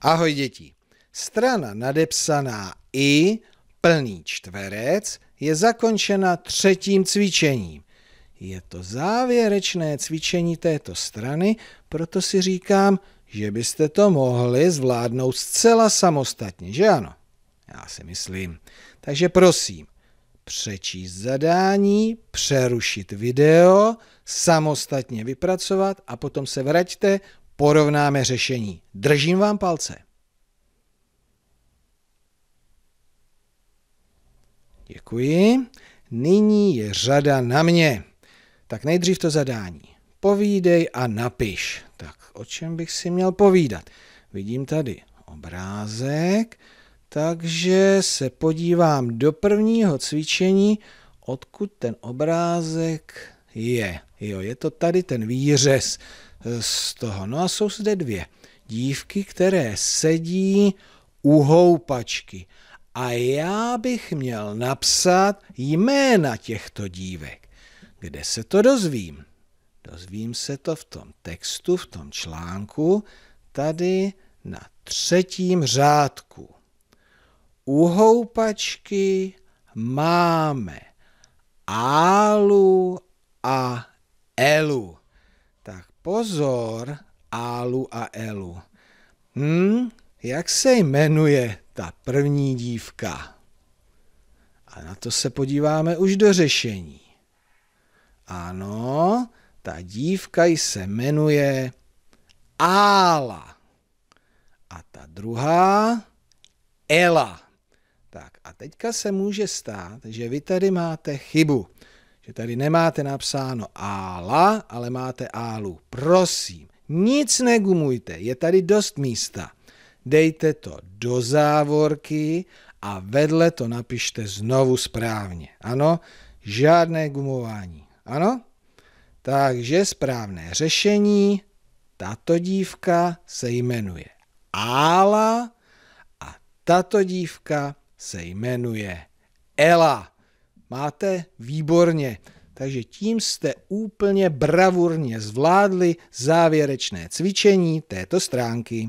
Ahoj děti. Strana nadepsaná i plný čtverec je zakončena třetím cvičením. Je to závěrečné cvičení této strany, proto si říkám, že byste to mohli zvládnout zcela samostatně, že ano? Já si myslím. Takže prosím, přečíst zadání, přerušit video, samostatně vypracovat a potom se vraťte, porovnáme řešení. Držím vám palce. Děkuji. Nyní je řada na mě. Tak nejdřív to zadání. Povídej a napiš. Tak o čem bych si měl povídat? Vidím tady obrázek, takže se podívám do prvního cvičení, odkud ten obrázek je. Jo, je to tady ten výřez. Eh, z toho. No a jsou zde dvě dívky, které sedí u houpačky. A já bych měl napsat jména těchto dívek. Kde se to dozvím? Dozvím se to v tom textu, v tom článku, tady na třetím řádku. U houpačky máme Álu a Elu. Pozor, Álu a Elu. Hm, jak se jmenuje ta první dívka? A na to se podíváme už do řešení. Ano, ta dívka se jmenuje Ála. A ta druhá Ela. Tak a teďka se může stát, že vy tady máte chybu že tady nemáte napsáno ála, ale máte álu. Prosím, nic negumujte, je tady dost místa. Dejte to do závorky a vedle to napište znovu správně. Ano, žádné gumování. Ano? Takže správné řešení, tato dívka se jmenuje Ála a tato dívka se jmenuje Ela. Máte? Výborně. Takže tím jste úplně bravurně zvládli závěrečné cvičení této stránky.